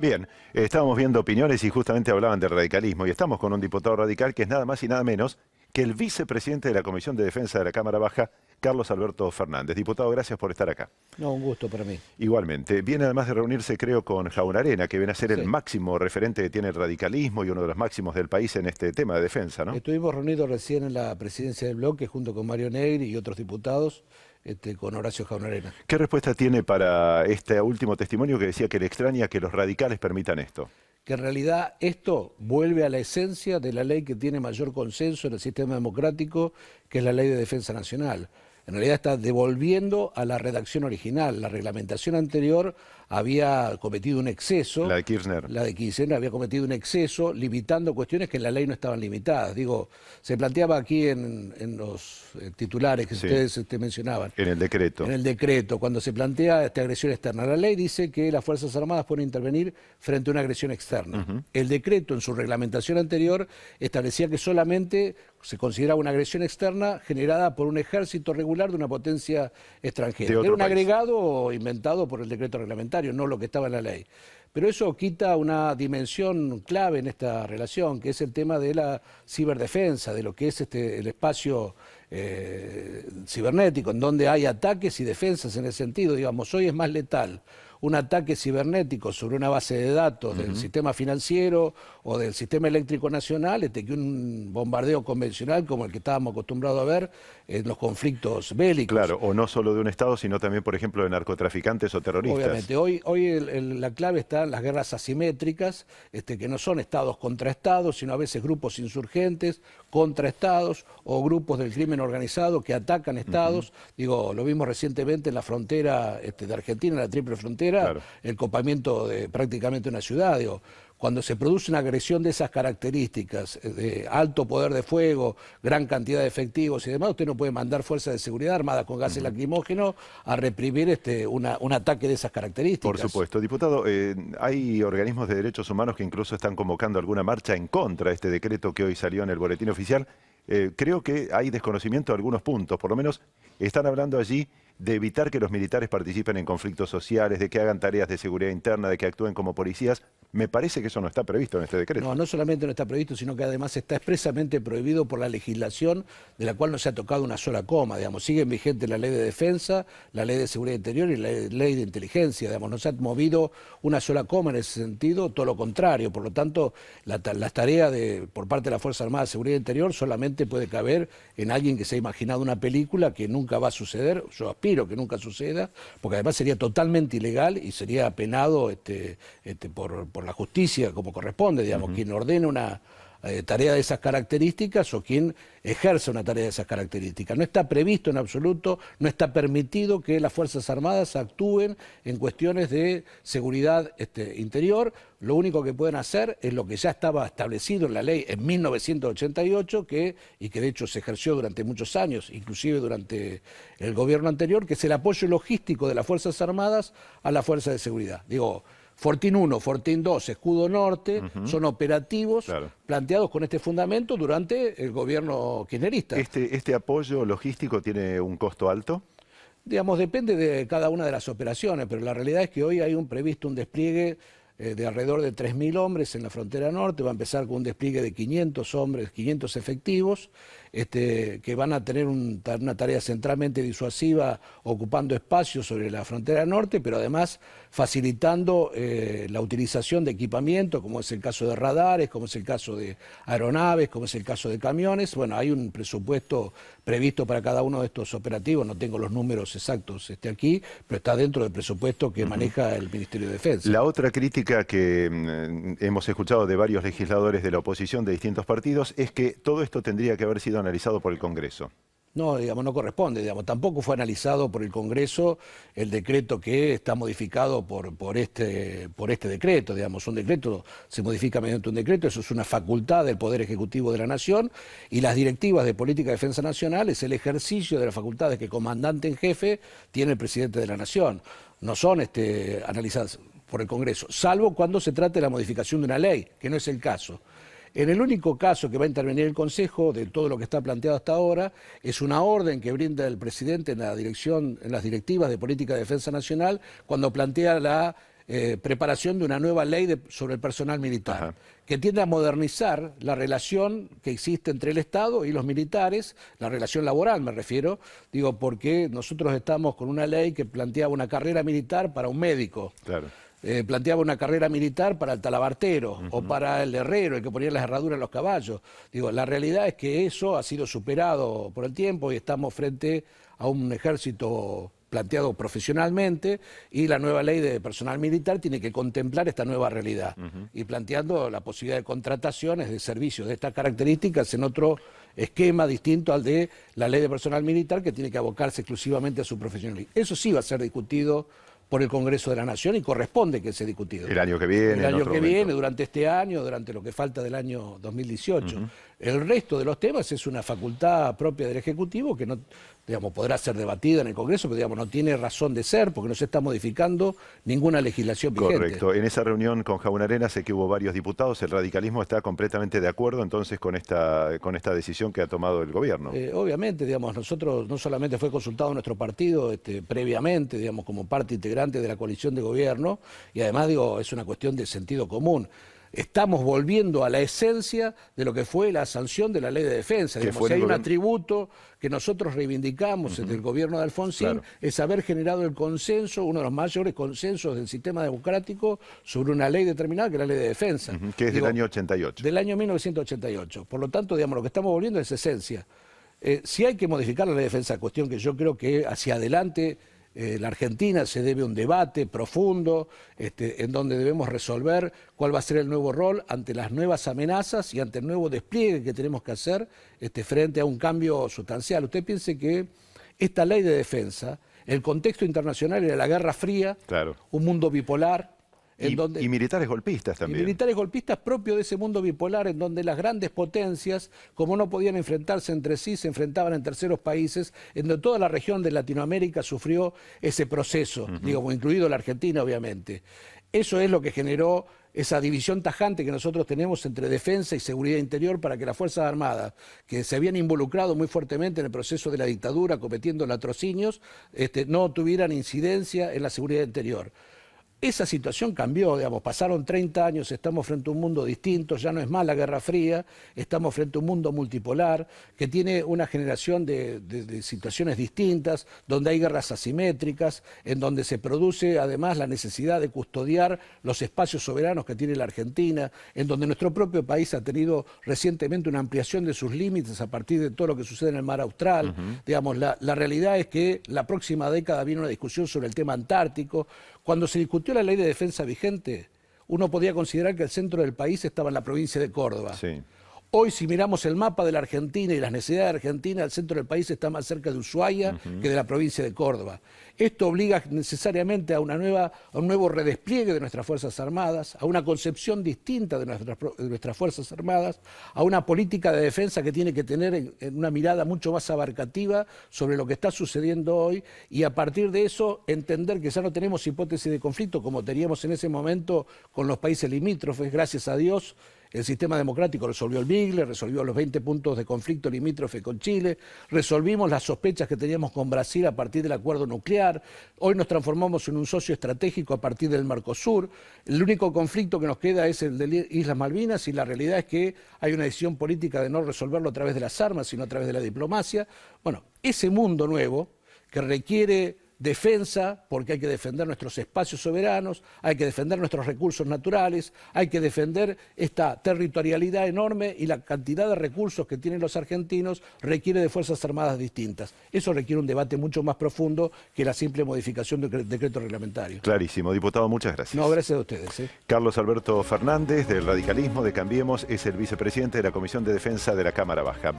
Bien, estábamos viendo opiniones y justamente hablaban del radicalismo y estamos con un diputado radical que es nada más y nada menos que el vicepresidente de la Comisión de Defensa de la Cámara Baja, Carlos Alberto Fernández. Diputado, gracias por estar acá. No, un gusto para mí. Igualmente. Viene además de reunirse, creo, con Jaun Arena, que viene a ser el máximo referente que tiene el radicalismo y uno de los máximos del país en este tema de defensa, ¿no? Estuvimos reunidos recién en la presidencia del bloque junto con Mario Negri y otros diputados este, con Horacio Jaunarena. ¿Qué respuesta tiene para este último testimonio que decía que le extraña que los radicales permitan esto? Que en realidad esto vuelve a la esencia de la ley que tiene mayor consenso en el sistema democrático, que es la ley de defensa nacional en realidad está devolviendo a la redacción original. La reglamentación anterior había cometido un exceso. La de Kirchner. La de Kirchner había cometido un exceso, limitando cuestiones que en la ley no estaban limitadas. Digo, se planteaba aquí en, los eh, titulares que ustedes este, mencionaban. En el decreto. En el decreto. Cuando se plantea esta agresión externa, la ley dice que las Fuerzas Armadas pueden intervenir frente a una agresión externa. El decreto, en su reglamentación anterior, establecía que solamente se consideraba una agresión externa generada por un ejército regular de una potencia extranjera. Era un agregado inventado por el decreto reglamentario, no lo que estaba en la ley. Pero eso quita una dimensión clave en esta relación, que es el tema de la ciberdefensa, de lo que es este, el espacio eh, cibernético, en donde hay ataques y defensas en el sentido. Digamos, hoy es más letal un ataque cibernético sobre una base de datos del sistema financiero o del sistema eléctrico nacional, este, que un bombardeo convencional como el que estábamos acostumbrados a ver en los conflictos bélicos. Claro, o no solo de un Estado, sino también, por ejemplo, de narcotraficantes o terroristas. Obviamente, hoy, hoy la clave están las guerras asimétricas, este, que no son Estados contra Estados, sino a veces grupos insurgentes contra estados o grupos del crimen organizado que atacan estados. Digo, lo vimos recientemente en la frontera este, de Argentina, en la triple frontera, el copamiento de prácticamente una ciudad cuando se produce una agresión de esas características, eh, de alto poder de fuego, gran cantidad de efectivos y demás, usted no puede mandar fuerzas de seguridad armadas con gases lacrimógenos a reprimir este, un ataque de esas características. Por supuesto. Diputado, eh, hay organismos de derechos humanos que incluso están convocando alguna marcha en contra de este decreto que hoy salió en el boletín oficial. Eh, creo que hay desconocimiento de algunos puntos, por lo menos están hablando allí de evitar que los militares participen en conflictos sociales, de que hagan tareas de seguridad interna, de que actúen como policías. Me parece que eso no está previsto en este decreto. No, no solamente no está previsto, sino que además está expresamente prohibido por la legislación de la cual no se ha tocado una sola coma. Digamos. sigue vigente la ley de defensa, la ley de seguridad interior y la ley de inteligencia. Digamos. No se ha movido una sola coma en ese sentido, todo lo contrario. Por lo tanto, las tareas por parte de la Fuerza Armada de Seguridad Interior solamente puede caber en alguien que se ha imaginado una película que nunca va a suceder. Yo que nunca suceda, porque además sería totalmente ilegal y sería penado este, este, por, la justicia como corresponde, digamos, quien ordene una eh, tarea de esas características o quien ejerce una tarea de esas características. No está previsto en absoluto, no está permitido que las Fuerzas Armadas actúen en cuestiones de seguridad este, interior. Lo único que pueden hacer es lo que ya estaba establecido en la ley en 1988 que, y que de hecho se ejerció durante muchos años, inclusive durante el gobierno anterior, que es el apoyo logístico de las Fuerzas Armadas a la Fuerza de Seguridad. Digo, Fortín 1, Fortín 2, Escudo Norte, son operativos planteados con este fundamento durante el gobierno kirchnerista. Este, ¿Este apoyo logístico tiene un costo alto? Digamos, depende de cada una de las operaciones, pero la realidad es que hoy hay un previsto un despliegue eh, de alrededor de 3.000 hombres en la frontera norte, va a empezar con un despliegue de 500 hombres, 500 efectivos, este, que van a tener una tarea centralmente disuasiva, ocupando espacio sobre la frontera norte, pero además facilitando eh, la utilización de equipamiento, como es el caso de radares, como es el caso de aeronaves, como es el caso de camiones. Bueno, hay un presupuesto previsto para cada uno de estos operativos, no tengo los números exactos este, aquí, pero está dentro del presupuesto que maneja el Ministerio de Defensa. La otra crítica que mm, hemos escuchado de varios legisladores de la oposición de distintos partidos es que todo esto tendría que haber sido analizado por el Congreso. No, digamos, no corresponde, digamos. Tampoco fue analizado por el Congreso el decreto que está modificado por, por, este, por este decreto, digamos. Un decreto se modifica mediante un decreto, eso es una facultad del Poder Ejecutivo de la Nación y las directivas de Política de Defensa Nacional es el ejercicio de las facultades que comandante en jefe tiene el presidente de la Nación. No son este, analizadas por el Congreso, salvo cuando se trate de la modificación de una ley, que no es el caso. En el único caso que va a intervenir el Consejo de todo lo que está planteado hasta ahora es una orden que brinda el presidente en la dirección, en las directivas de política de defensa nacional, cuando plantea la eh, preparación de una nueva ley sobre el personal militar, que tiende a modernizar la relación que existe entre el Estado y los militares, la relación laboral me refiero, digo, porque nosotros estamos con una ley que plantea una carrera militar para un médico. Claro. Eh, planteaba una carrera militar para el talabartero o para el herrero, el que ponía las herraduras en los caballos. Digo, la realidad es que eso ha sido superado por el tiempo y estamos frente a un ejército planteado profesionalmente y la nueva ley de personal militar tiene que contemplar esta nueva realidad y planteando la posibilidad de contrataciones de servicios de estas características en otro esquema distinto al de la ley de personal militar que tiene que abocarse exclusivamente a su profesionalidad Eso sí va a ser discutido por el Congreso de la Nación y corresponde que se discutido. El año que viene. El año que viene, durante este año, durante lo que falta del año 2018. El resto de los temas es una facultad propia del Ejecutivo que no, digamos, podrá ser debatida en el Congreso, pero digamos, no tiene razón de ser porque no se está modificando ninguna legislación vigente. Correcto. En esa reunión con Jaun Arena sé que hubo varios diputados. El radicalismo está completamente de acuerdo entonces con esta, con esta decisión que ha tomado el gobierno. Eh, obviamente, digamos, nosotros no solamente fue consultado nuestro partido este, previamente, digamos, como parte integrante de la coalición de gobierno, y además digo, es una cuestión de sentido común estamos volviendo a la esencia de lo que fue la sanción de la ley de defensa. si hay un atributo que nosotros reivindicamos desde el gobierno de Alfonsín, es haber generado el consenso, uno de los mayores consensos del sistema democrático, sobre una ley determinada, que es la ley de defensa. Que es del año 88. Del año 1988. Por lo tanto, digamos, lo que estamos volviendo es esencia. Eh, si hay que modificar la ley de defensa, cuestión que yo creo que hacia adelante eh, la Argentina se debe a un debate profundo este, en donde debemos resolver cuál va a ser el nuevo rol ante las nuevas amenazas y ante el nuevo despliegue que tenemos que hacer este, frente a un cambio sustancial. Usted piense que esta ley de defensa, el contexto internacional era la Guerra Fría, un mundo bipolar, y, militares golpistas también. Y militares golpistas propios de ese mundo bipolar, en donde las grandes potencias, como no podían enfrentarse entre sí, se enfrentaban en terceros países, en donde toda la región de Latinoamérica sufrió ese proceso, incluido la Argentina, obviamente. Eso es lo que generó esa división tajante que nosotros tenemos entre defensa y seguridad interior para que las Fuerzas Armadas, que se habían involucrado muy fuertemente en el proceso de la dictadura cometiendo latrocinios, este, no tuvieran incidencia en la seguridad interior. Esa situación cambió, digamos, pasaron 30 años, estamos frente a un mundo distinto, ya no es más la Guerra Fría, estamos frente a un mundo multipolar que tiene una generación de, situaciones distintas, donde hay guerras asimétricas, en donde se produce además la necesidad de custodiar los espacios soberanos que tiene la Argentina, en donde nuestro propio país ha tenido recientemente una ampliación de sus límites a partir de todo lo que sucede en el mar austral. Digamos, la realidad es que la próxima década viene una discusión sobre el tema antártico, cuando se discutió la ley de defensa vigente, uno podía considerar que el centro del país estaba en la provincia de Córdoba. Hoy, si miramos el mapa de la Argentina y las necesidades de Argentina, el centro del país está más cerca de Ushuaia que de la provincia de Córdoba. Esto obliga necesariamente a, un nuevo redespliegue de nuestras Fuerzas Armadas, a una concepción distinta de nuestras, Fuerzas Armadas, a una política de defensa que tiene que tener una mirada mucho más abarcativa sobre lo que está sucediendo hoy y a partir de eso entender que ya no tenemos hipótesis de conflicto como teníamos en ese momento con los países limítrofes, gracias a Dios el sistema democrático resolvió el Migle, resolvió los 20 puntos de conflicto limítrofe con Chile, resolvimos las sospechas que teníamos con Brasil a partir del acuerdo nuclear, hoy nos transformamos en un socio estratégico a partir del Mercosur, el único conflicto que nos queda es el de Islas Malvinas y la realidad es que hay una decisión política de no resolverlo a través de las armas, sino a través de la diplomacia. Bueno, ese mundo nuevo que requiere defensa, porque hay que defender nuestros espacios soberanos, hay que defender nuestros recursos naturales, hay que defender esta territorialidad enorme y la cantidad de recursos que tienen los argentinos requiere de Fuerzas Armadas distintas. Eso requiere un debate mucho más profundo que la simple modificación del decreto reglamentario. Clarísimo, diputado, muchas gracias. No, gracias a ustedes. ¿eh? Carlos Alberto Fernández, del radicalismo de Cambiemos, es el vicepresidente de la Comisión de Defensa de la Cámara Baja.